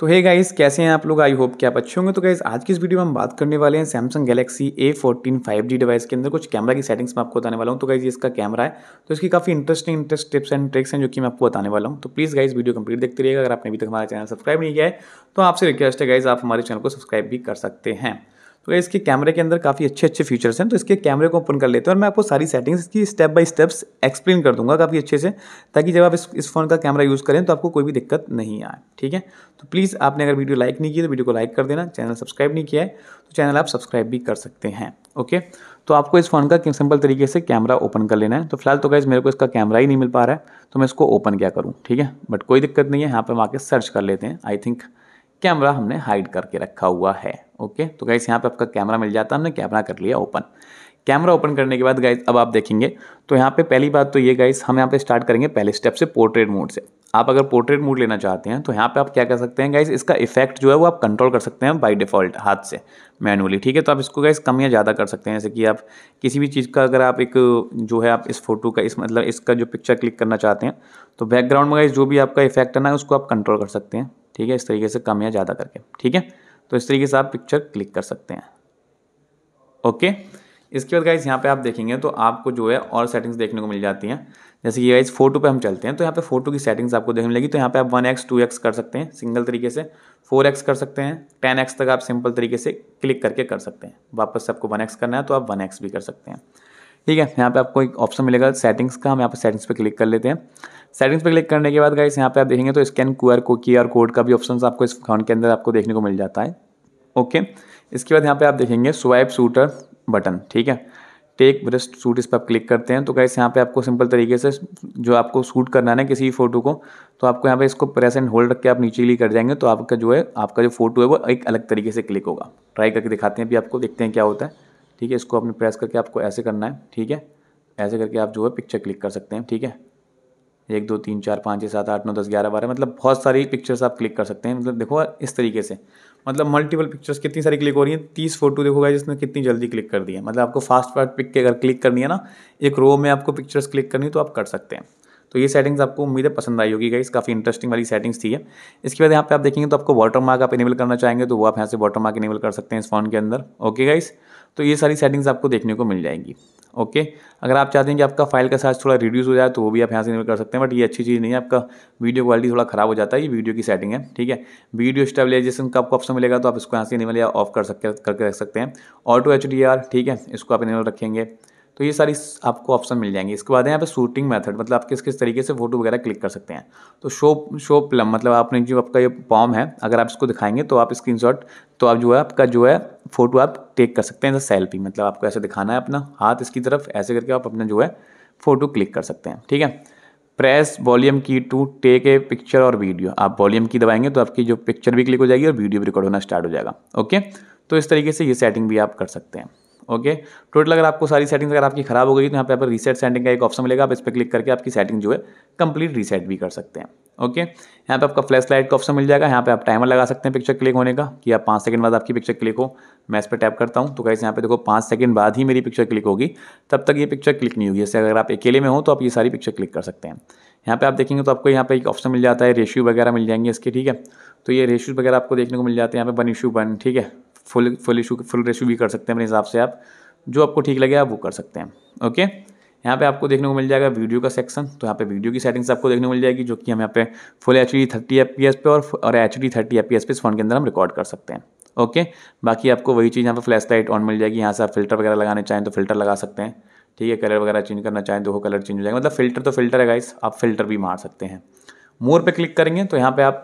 तो hey guys कैसे हैं आप लोग आई होप कि आप अच्छे होंगे तो गाइस आज की इस वीडियो में हम बात करने वाले हैं Samsung Galaxy A fourteen five G device के अंदर कुछ कैमरा की सेटिंग्स मैं आपको बताने वाला हूँ तो गाइस इसका कैमरा है तो इसकी काफ़ी interesting interest tips and tricks हैं जो कि मैं आपको बताने वाला हूँ तो प्लीज़ गाइज़ वीडियो कंप्लीट देखते रहिएगा अगर आपने अभी तक हमारा चैनल सब्सक्राइब नहीं किया है तो आपसे रिक्वेस्ट है गाइज आप हमारे चैनल को सब्सक्राइब भी कर सकते हैं तो इसके कैमरे के अंदर काफ़ी अच्छे अच्छे फीचर्स हैं तो इसके कैमरे को ओपन कर लेते हैं और मैं आपको सारी सेटिंग्स इसकी स्टेप बाय स्टेप्स एक्सप्लेन कर दूंगा काफ़ी अच्छे से ताकि जब आप इस इस फ़ोन का कैमरा यूज़ करें तो आपको कोई भी दिक्कत नहीं आए ठीक है तो प्लीज़ आपने अगर वीडियो लाइक नहीं की तो वीडियो को लाइक कर देना चैनल सब्सक्राइब नहीं किया है तो चैनल आप सब्सक्राइब भी कर सकते हैं ओके तो आपको इस फ़ोन का सिंपल तरीके से कैमरा ओपन कर लेना है तो फिलहाल तो गाइज मेरे को इसका कैमरा ही नहीं मिल पा रहा है तो मैं इसको ओपन क्या करूँ ठीक है बट कोई दिक्कत नहीं है यहाँ पर हम आके सर्च कर लेते हैं आई थिंक कैमरा हमने हाइड करके रखा हुआ है ओके तो गाइस यहाँ पे आपका कैमरा मिल जाता है हमने कैमरा कर लिया ओपन कैमरा ओपन करने के बाद गाइस अब आप देखेंगे तो यहाँ पे पहली बात तो ये गाइस हम यहाँ पे स्टार्ट करेंगे पहले स्टेप से पोर्ट्रेट मोड से आप अगर पोर्ट्रेट मोड लेना चाहते हैं तो यहाँ पे आप क्या कर सकते हैं गाइस इसका इफेक्ट जो है वो आप कंट्रोल कर सकते हैं बाय डिफ़ॉल्ट हाथ से मैनुअली ठीक है तो आप इसको गाइस कम या ज़्यादा कर सकते हैं जैसे कि आप किसी भी चीज़ का अगर आप एक जो है आप इस फोटो का इस मतलब इसका जो पिक्चर क्लिक करना चाहते हैं तो बैकग्राउंड में गाइस जो भी आपका इफेक्ट है ना उसको आप कंट्रोल कर सकते हैं ठीक है इस तरीके से कम या ज़्यादा करके ठीक है तो इस तरीके से आप पिक्चर क्लिक कर सकते हैं ओके इसके बाद गाइज यहाँ पे आप देखेंगे तो आपको जो है और सेटिंग्स देखने को मिल जाती हैं जैसे कि गाइज फोटो पे हम चलते हैं तो यहाँ पे फोटो की सेटिंग्स आपको देखने लगी तो यहाँ पे आप वन एक्स टू एक्स कर सकते हैं सिंगल तरीके से फोर एक्स कर सकते हैं टेन एक्स तक आप सिंपल तरीके से क्लिक करके कर सकते हैं वापस से आपको वन एक्स करना है तो आप वन एक्स भी कर सकते हैं ठीक है यहाँ पे आपको एक ऑप्शन मिलेगा सेटिंग्स का हम यहाँ पर सेटिंग्स पे क्लिक कर लेते हैं सेटिंग्स पे क्लिक करने के बाद गाइस यहाँ पे आप देखेंगे तो स्कैन क्यू आर को की आर कोड का भी ऑप्शन आपको इस फोन के अंदर आपको देखने को मिल जाता है ओके इसके बाद यहाँ पे आप देखेंगे स्वाइप सूटर बटन ठीक है टेक ब्रेस्ट सूट इस पर आप क्लिक करते हैं तो गाइस यहाँ पे आपको सिंपल तरीके से जो आपको सूट करना है ना किसी फोटो को तो आपको यहाँ पे इसको प्रेस एंड होल्ड रख के आप नीचे लिए कर जाएंगे तो आपका जो है आपका जो फोटो है वो एक अलग तरीके से क्लिक होगा ट्राई करके दिखाते हैं भी आपको देखते हैं क्या होता है ठीक है इसको आपने प्रेस करके आपको ऐसे करना है ठीक है ऐसे करके आप जो है पिक्चर क्लिक कर सकते हैं ठीक है एक दो तीन चार पाँच छः सात आठ नौ दस ग्यारह बारह मतलब बहुत सारी पिक्चर्स आप क्लिक कर सकते हैं मतलब देखो इस तरीके से मतलब मल्टीपल पिक्चर्स कितनी सारी क्लिक हो रही हैं तीस फोटो देखोगा जिसने कितनी जल्दी क्लिक कर दी है मतलब आपको फास्ट फास्ट पिक के अगर क्लिक करनी है ना एक रो में आपको पिक्चर्स क्लिक करनी है तो आप कर सकते हैं तो ये सेटिंग्स आपको उम्मीद है पसंद आई होगी गाइस काफ़ी इंटरेस्टिंग वाली सेटिंग्स थी है इसके बाद यहाँ पे आप देखेंगे तो आपको वाटर मार्क आप इनेबल करना चाहेंगे तो वो आप यहाँ से वाटर मार्क इनेबल कर सकते हैं इस फोन के अंदर ओके गाइस तो ये सारी सेटिंग्स आपको देखने को मिल जाएंगी ओके अगर आप चाहते हैं कि आपका फाइल का साइज थोड़ा रिड्यूस हो जाए तो वो भी आप यहाँ से इनेबल कर सकते हैं बट ये अच्छी चीज़ नहीं है आपका वीडियो क्वालिटी थोड़ा खराब हो जाता है ये वीडियो की सेटिंग है ठीक है वीडियो स्टेबलाइजेशन का आपको ऑप्शन मिलेगा तो आप इसको यहाँ से इनेबल या ऑफ कर सकते करके रख सकते हैं ऑटो एच ठीक है इसको आप इनेबल रखेंगे तो ये सारी आपको ऑप्शन मिल जाएंगे इसके बाद यहाँ पे शूटिंग मेथड मतलब आप किस किस तरीके से फोटो वगैरह क्लिक कर सकते हैं तो शो शो प्लम मतलब आपने जो आपका ये फॉर्म है अगर आप इसको दिखाएंगे तो आप स्क्रीन तो आप जो है आपका जो है फोटो आप टेक कर सकते हैं जैसे सेल्फी मतलब आपको ऐसे दिखाना है अपना हाथ इसकी तरफ ऐसे करके आप अपना जो है फ़ोटो क्लिक कर सकते हैं ठीक है press volume key to take a picture और वीडियो आप वॉल्यूम की दबाएंगे तो आपकी जो पिक्चर भी क्लिक हो जाएगी और वीडियो भी रिकॉर्ड होना स्टार्ट हो जाएगा ओके तो इस तरीके से ये सेटिंग भी आप कर सकते हैं ओके टोटल अगर आपको सारी सेटिंग्स अगर आपकी खराब हो गई तो यहाँ पे आप रीसेट सेटिंग का एक ऑप्शन मिलेगा आप इस पर क्लिक करके आपकी सेटिंग जो है कंप्लीट रीसेट भी कर सकते हैं ओके यहाँ पे आपका फ्लैश लाइट का ऑप्शन मिल जाएगा यहाँ पे आप टाइमर लगा सकते हैं पिक्चर क्लिक होने का कि आप पाँच सेकंड बाद आपकी पिक्चर क्लिक हो मैं इस पर टैप करता हूँ तो कैसे यहाँ पे देखो पाँच सेकंड बाद ही मेरी पिक्चर क्लिक होगी तब तक ये पिक्चर क्लिक नहीं होगी जैसे अगर आप अकेले में हो तो आप ये सारी पिक्चर क्लिक कर सकते हैं यहाँ पे आप देखेंगे तो आपको यहाँ पे एक ऑप्शन मिल जाता है रेशियो वगैरह मिल जाएंगे इसके ठीक है तो ये रेशियो वगैरह आपको देखने को मिल जाते हैं यहाँ पे वन इशू वन ठीक है फुल फुल इशू फुल रेशू भी कर सकते हैं अपने हिसाब से आप जो आपको ठीक लगे आप वो कर सकते हैं ओके यहाँ पे आपको देखने को मिल जाएगा वीडियो का सेक्शन तो यहाँ पे वीडियो की सेटिंग्स आपको देखने को मिल जाएगी जो कि हम यहाँ पे full H D thirty F P S पे और और H D thirty F P S पे इस फोन के अंदर हम रिकॉर्ड कर सकते हैं ओके बाकी आपको वही चीज़ यहाँ पे फ्लैश लाइट ऑन मिल जाएगी यहाँ से आप फिल्टर वगैरह लगाने चाहें तो फिल्टर लगा सकते हैं ठीक है कलर वगैरह चेंज करना चाहें तो वो कलर चेंज हो जाएगा मतलब फिल्टर तो फिल्टर है गाइस आप फिल्टर भी मार सकते हैं मोर पे क्लिक करेंगे तो यहाँ पे आप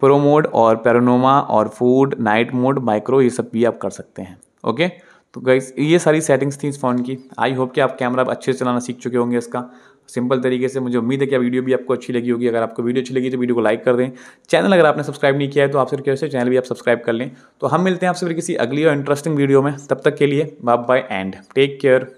प्रो मोड और पैरानोमा और फूड नाइट मोड माइक्रो ये सब भी आप कर सकते हैं ओके तो गाइस ये सारी सेटिंग्स थी इस फ़ोन की आई होप कि आप कैमरा अच्छे से चलाना सीख चुके होंगे इसका सिंपल तरीके से मुझे उम्मीद है कि आप वीडियो भी आपको अच्छी लगी होगी अगर आपको वीडियो अच्छी लगी तो वीडियो को लाइक कर दें चैनल अगर आपने सब्सक्राइब नहीं किया है तो आपसे रिक्वेस्ट है चैनल भी आप सब्सक्राइब कर लें तो हम मिलते हैं आपसे फिर किसी अगली और इंटरेस्टिंग वीडियो में तब तक के लिए bye bye and take care